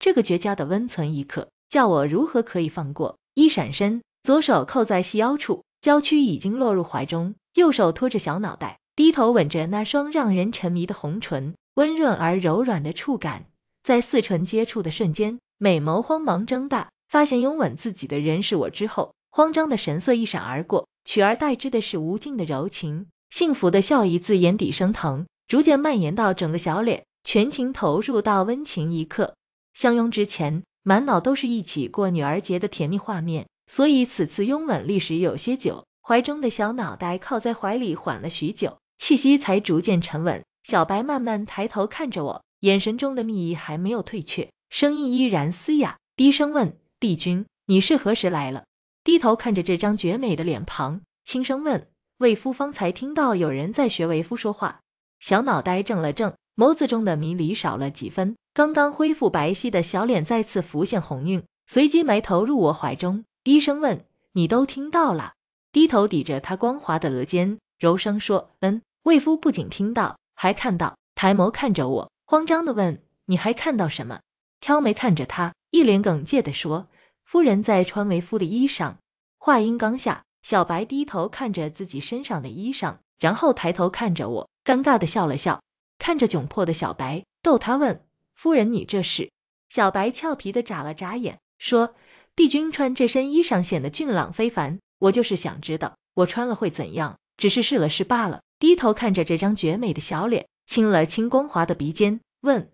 这个绝佳的温存一刻，叫我如何可以放过？一闪身，左手扣在细腰处，娇躯已经落入怀中，右手托着小脑袋，低头吻着那双让人沉迷的红唇，温润而柔软的触感，在四唇接触的瞬间，美眸慌忙睁大，发现拥吻自己的人是我之后，慌张的神色一闪而过，取而代之的是无尽的柔情，幸福的笑意自眼底升腾，逐渐蔓延到整个小脸，全情投入到温情一刻。相拥之前，满脑都是一起过女儿节的甜蜜画面，所以此次拥吻历时有些久。怀中的小脑袋靠在怀里，缓了许久，气息才逐渐沉稳。小白慢慢抬头看着我，眼神中的蜜意还没有退却，声音依然嘶哑，低声问：“帝君，你是何时来了？”低头看着这张绝美的脸庞，轻声问：“为夫方才听到有人在学为夫说话，小脑袋怔了怔，眸子中的迷离少了几分。”刚刚恢复白皙的小脸再次浮现红晕，随即埋头入我怀中，低声问：“你都听到了？”低头抵着他光滑的额间，柔声说：“嗯。”魏夫不仅听到，还看到，抬眸看着我，慌张的问：“你还看到什么？”挑眉看着他，一脸耿介的说：“夫人在穿为夫的衣裳。”话音刚下，小白低头看着自己身上的衣裳，然后抬头看着我，尴尬的笑了笑。看着窘迫的小白，逗他问。夫人，你这是？小白俏皮的眨了眨眼，说：“帝君穿这身衣裳显得俊朗非凡，我就是想知道我穿了会怎样，只是试了试罢了。”低头看着这张绝美的小脸，亲了亲光滑的鼻尖，问：“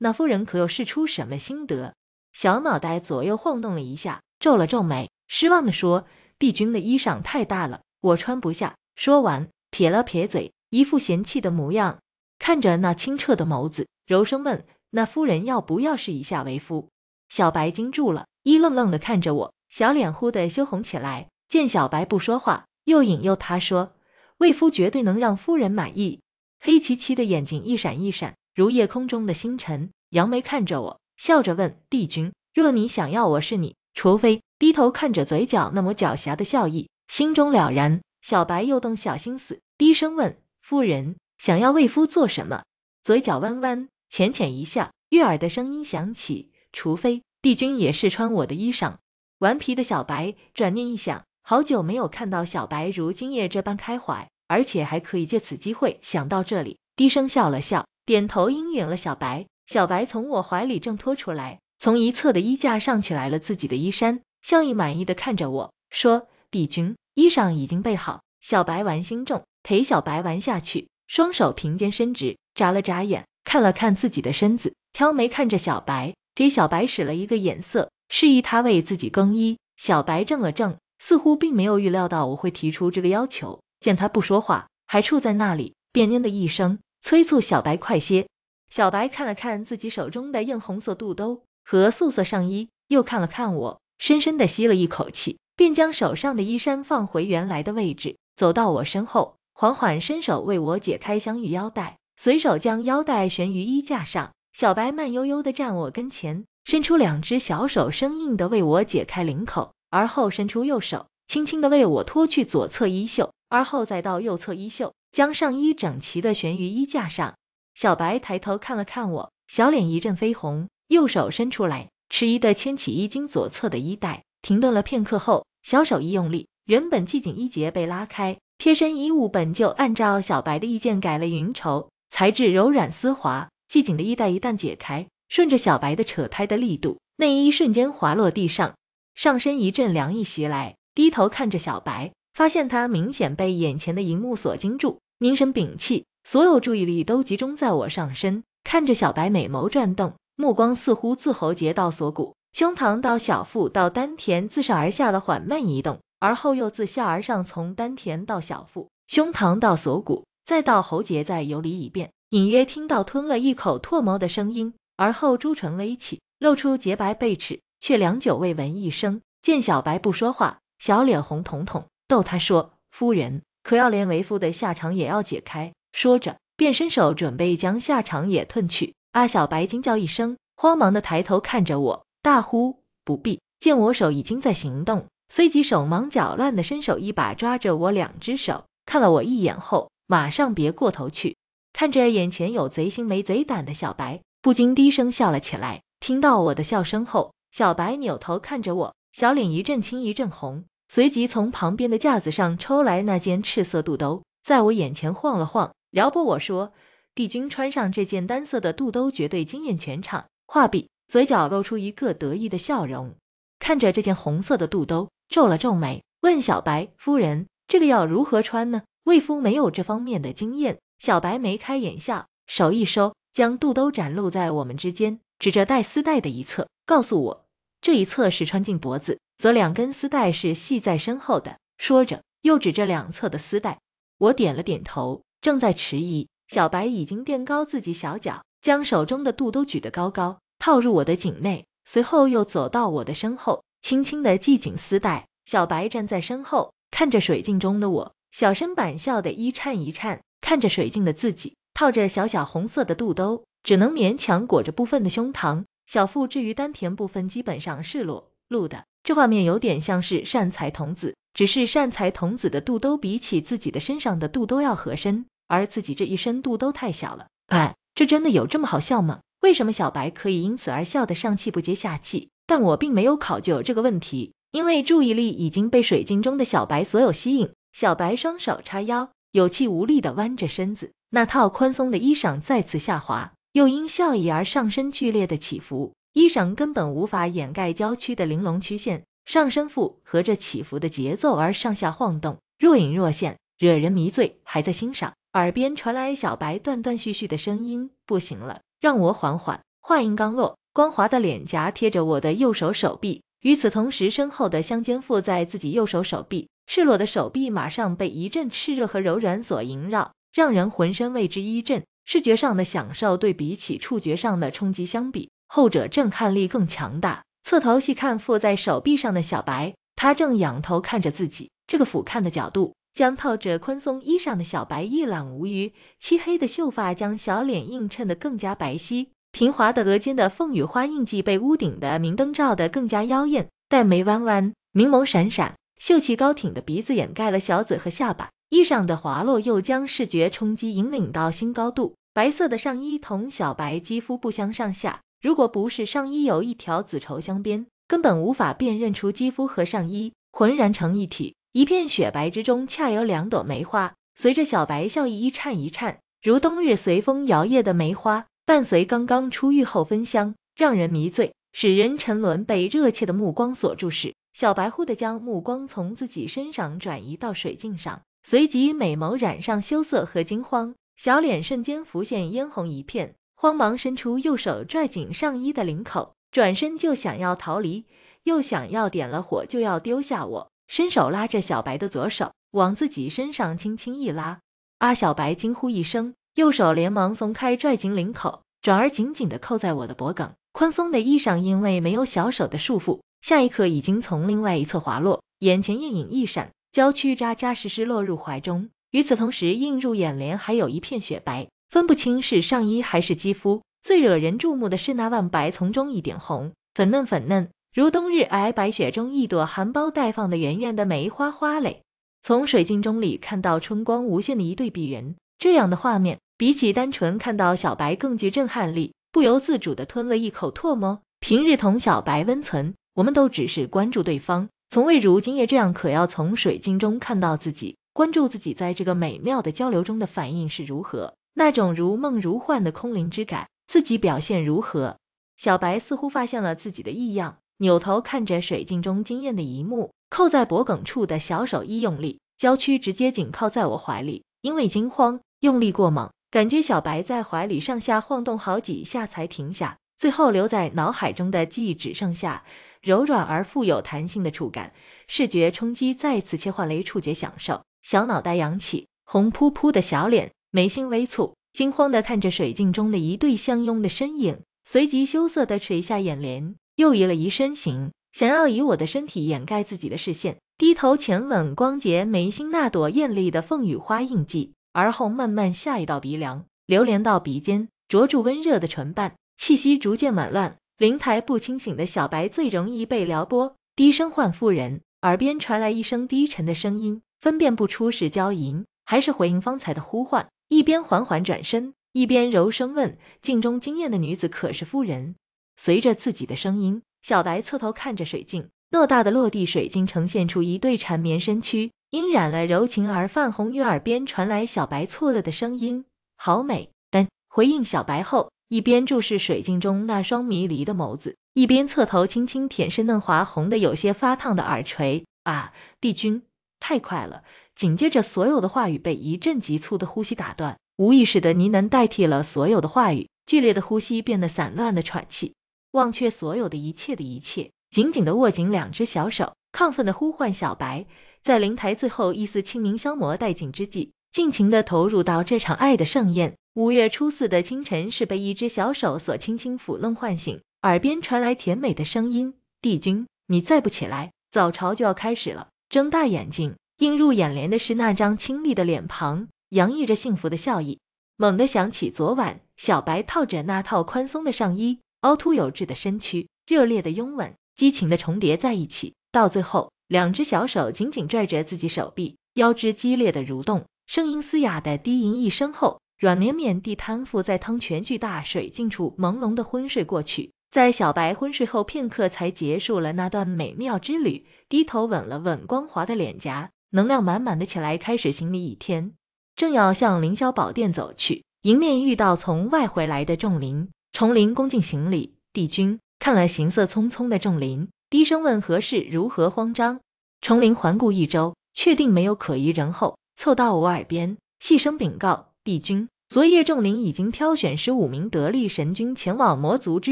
那夫人可又试出什么心得？”小脑袋左右晃动了一下，皱了皱眉，失望地说：“帝君的衣裳太大了，我穿不下。”说完，撇了撇嘴，一副嫌弃的模样，看着那清澈的眸子，柔声问。那夫人要不要试一下为夫？小白惊住了，一愣愣的看着我，小脸忽的羞红起来。见小白不说话，又引诱他说：“为夫绝对能让夫人满意。”黑漆漆的眼睛一闪一闪，如夜空中的星辰，杨梅看着我，笑着问：“帝君，若你想要，我是你。”除非低头看着嘴角那抹狡黠的笑意，心中了然。小白又动小心思，低声问：“夫人想要为夫做什么？”嘴角弯弯。浅浅一笑，悦耳的声音响起：“除非帝君也试穿我的衣裳。”顽皮的小白转念一想，好久没有看到小白如今夜这般开怀，而且还可以借此机会想到这里，低声笑了笑，点头应允了小白。小白从我怀里挣脱出来，从一侧的衣架上取来了自己的衣衫，笑意满意的看着我说：“帝君，衣裳已经备好。”小白玩心重，陪小白玩下去，双手平肩伸直，眨了眨眼。看了看自己的身子，挑眉看着小白，给小白使了一个眼色，示意他为自己更衣。小白怔了怔，似乎并没有预料到我会提出这个要求。见他不说话，还杵在那里，便“嘤”的一声，催促小白快些。小白看了看自己手中的艳红色肚兜和素色上衣，又看了看我，深深的吸了一口气，便将手上的衣衫放回原来的位置，走到我身后，缓缓伸手为我解开香玉腰带。随手将腰带悬于衣架上，小白慢悠悠地站我跟前，伸出两只小手生硬地为我解开领口，而后伸出右手，轻轻地为我脱去左侧衣袖，而后再到右侧衣袖，将上衣整齐地悬于衣架上。小白抬头看了看我，小脸一阵绯红，右手伸出来，迟疑地牵起衣襟左侧的衣带，停顿了片刻后，小手一用力，原本系紧衣结被拉开，贴身衣物本就按照小白的意见改了云绸。材质柔软丝滑，系紧的衣带一旦解开，顺着小白的扯胎的力度，内衣瞬间滑落地上，上身一阵凉意袭来。低头看着小白，发现他明显被眼前的荧幕所惊住，凝神屏气，所有注意力都集中在我上身。看着小白美眸转动，目光似乎自喉结到锁骨，胸膛到小腹到丹田，自上而下的缓慢移动，而后又自下而上，从丹田到小腹，胸膛到锁骨。再到喉结再游离一遍，隐约听到吞了一口唾沫的声音，而后朱唇微起，露出洁白背齿，却良久未闻一声。见小白不说话，小脸红彤彤，逗他说：“夫人可要连为夫的下场也要解开？”说着便伸手准备将下场也吞去。阿小白惊叫一声，慌忙的抬头看着我，大呼：“不必！”见我手已经在行动，随即手忙脚乱的伸手一把抓着我两只手，看了我一眼后。马上别过头去，看着眼前有贼心没贼胆的小白，不禁低声笑了起来。听到我的笑声后，小白扭头看着我，小脸一阵青一阵红，随即从旁边的架子上抽来那件赤色肚兜，在我眼前晃了晃，撩拨我说：“帝君穿上这件单色的肚兜，绝对惊艳全场。”画笔，嘴角露出一个得意的笑容，看着这件红色的肚兜，皱了皱眉，问小白夫人：“这个要如何穿呢？”魏夫没有这方面的经验，小白眉开眼笑，手一收，将肚兜展露在我们之间，指着带丝带的一侧，告诉我这一侧是穿进脖子，则两根丝带是系在身后的。说着，又指着两侧的丝带。我点了点头，正在迟疑，小白已经垫高自己小脚，将手中的肚兜举得高高，套入我的颈内，随后又走到我的身后，轻轻地系紧丝带。小白站在身后，看着水镜中的我。小身板笑得一颤一颤，看着水镜的自己，套着小小红色的肚兜，只能勉强裹着部分的胸膛，小腹至于丹田部分基本上是裸露的。这画面有点像是善财童子，只是善财童子的肚兜比起自己的身上的肚兜要合身，而自己这一身肚兜太小了。哎，这真的有这么好笑吗？为什么小白可以因此而笑得上气不接下气？但我并没有考究这个问题，因为注意力已经被水镜中的小白所有吸引。小白双手叉腰，有气无力地弯着身子，那套宽松的衣裳再次下滑，又因笑意而上身剧烈的起伏，衣裳根本无法掩盖娇躯的玲珑曲线，上身腹和着起伏的节奏而上下晃动，若隐若现，惹人迷醉。还在欣赏，耳边传来小白断断续续的声音：“不行了，让我缓缓。”话音刚落，光滑的脸颊贴着我的右手手臂，与此同时，身后的香肩附在自己右手手臂。赤裸的手臂马上被一阵炽热和柔软所萦绕，让人浑身为之一震。视觉上的享受，对比起触觉上的冲击相比，后者震撼力更强大。侧头细看附在手臂上的小白，他正仰头看着自己。这个俯瞰的角度，将套着宽松衣裳的小白一览无余。漆黑的秀发将小脸映衬得更加白皙，平滑的额间的凤羽花印记被屋顶的明灯照得更加妖艳。黛眉弯弯，明眸闪闪。秀气高挺的鼻子掩盖了小嘴和下巴，衣裳的滑落又将视觉冲击引领到新高度。白色的上衣同小白肌肤不相上下，如果不是上衣有一条紫绸镶边，根本无法辨认出肌肤和上衣浑然成一体。一片雪白之中恰有两朵梅花，随着小白笑意一颤一颤，如冬日随风摇曳的梅花，伴随刚刚出浴后芬香，让人迷醉，使人沉沦，被热切的目光所注视。小白忽地将目光从自己身上转移到水镜上，随即美眸染上羞涩和惊慌，小脸瞬间浮现嫣红一片，慌忙伸出右手拽紧上衣的领口，转身就想要逃离，又想要点了火就要丢下我，伸手拉着小白的左手往自己身上轻轻一拉，阿小白惊呼一声，右手连忙松开拽紧领口，转而紧紧地扣在我的脖颈，宽松的衣裳因为没有小手的束缚。下一刻，已经从另外一侧滑落，眼前阴影一闪，娇躯扎扎实实落入怀中。与此同时，映入眼帘还有一片雪白，分不清是上衣还是肌肤。最惹人注目的是那万白丛中一点红，粉嫩粉嫩，如冬日皑皑白雪中一朵含苞待放的圆圆的梅花花蕾。从水晶中里看到春光无限的一对璧人，这样的画面比起单纯看到小白更具震撼力，不由自主地吞了一口唾沫。平日同小白温存。我们都只是关注对方，从未如今夜这样，可要从水晶中看到自己，关注自己在这个美妙的交流中的反应是如何，那种如梦如幻的空灵之感，自己表现如何？小白似乎发现了自己的异样，扭头看着水晶中惊艳的一幕，扣在脖梗处的小手一用力，娇躯直接紧靠在我怀里。因为惊慌用力过猛，感觉小白在怀里上下晃动好几下才停下。最后留在脑海中的记忆只剩下。柔软而富有弹性的触感，视觉冲击再次切换为触觉享受。小脑袋扬起，红扑扑的小脸，眉心微蹙，惊慌的看着水镜中的一对相拥的身影，随即羞涩的垂下眼帘，又移了移身形，想要以我的身体掩盖自己的视线。低头浅吻光洁眉心那朵艳丽的凤羽花印记，而后慢慢下一道鼻梁，流连到鼻尖，灼住温热的唇瓣，气息逐渐紊乱。灵台不清醒的小白最容易被撩拨，低声唤妇人，耳边传来一声低沉的声音，分辨不出是娇吟还是回应方才的呼唤。一边缓缓转身，一边柔声问：“镜中惊艳的女子可是夫人？”随着自己的声音，小白侧头看着水镜，偌大的落地水晶呈现出一对缠绵身躯，晕染了柔情而泛红。于耳边传来小白错愕的声音：“好美。”但回应小白后。一边注视水镜中那双迷离的眸子，一边侧头轻轻舔舐嫩滑红的有些发烫的耳垂。啊，帝君，太快了！紧接着，所有的话语被一阵急促的呼吸打断，无意识的呢喃代替了所有的话语，剧烈的呼吸变得散乱的喘气，忘却所有的一切的一切，紧紧的握紧两只小手，亢奋的呼唤小白。在灵台最后一丝清明消磨殆尽之际，尽情的投入到这场爱的盛宴。五月初四的清晨，是被一只小手所轻轻抚弄唤醒，耳边传来甜美的声音：“帝君，你再不起来，早朝就要开始了。”睁大眼睛，映入眼帘的是那张清丽的脸庞，洋溢着幸福的笑意。猛地想起昨晚，小白套着那套宽松的上衣，凹凸有致的身躯，热烈的拥吻，激情的重叠在一起，到最后，两只小手紧紧拽着自己手臂，腰肢激烈的蠕动，声音嘶哑的低吟一声后。软绵绵地瘫伏在汤泉巨大水镜处，朦胧的昏睡过去。在小白昏睡后片刻，才结束了那段美妙之旅，低头吻了吻光滑的脸颊，能量满满的起来，开始行礼一天。正要向凌霄宝殿走去，迎面遇到从外回来的重林。重林恭敬行礼，帝君看了行色匆匆的重林，低声问何事，如何慌张？重林环顾一周，确定没有可疑人后，凑到我耳边细声禀告帝君。昨夜，仲林已经挑选十五名得力神君前往魔族支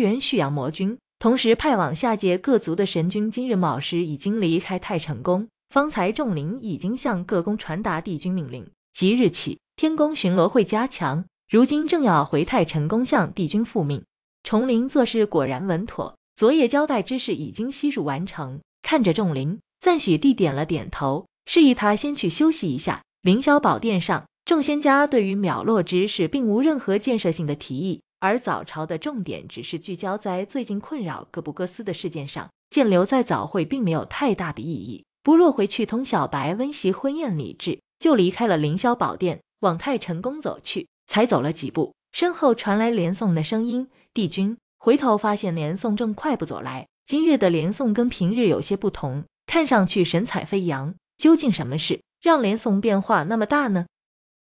援旭阳魔君，同时派往下界各族的神君今日卯时已经离开太晨宫。方才，仲林已经向各宫传达帝君命令，即日起天宫巡逻会加强。如今正要回太晨宫向帝君复命。重林做事果然稳妥，昨夜交代之事已经悉数完成。看着重林，赞许地点了点头，示意他先去休息一下。凌霄宝殿上。众仙家对于秒落之事并无任何建设性的提议，而早朝的重点只是聚焦在最近困扰各部各司的事件上，剑留在早会并没有太大的意义，不若回去同小白温习婚宴礼制，就离开了凌霄宝殿，往太晨宫走去。才走了几步，身后传来连宋的声音。帝君回头发现连宋正快步走来，今月的连宋跟平日有些不同，看上去神采飞扬。究竟什么事让连宋变化那么大呢？